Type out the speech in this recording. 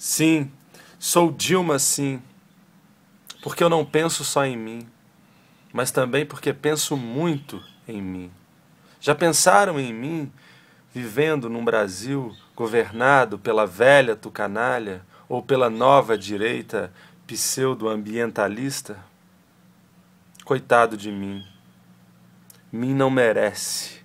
Sim, sou Dilma, sim, porque eu não penso só em mim, mas também porque penso muito em mim. Já pensaram em mim vivendo num Brasil governado pela velha tucanalha ou pela nova direita pseudo-ambientalista? Coitado de mim. Mim não merece.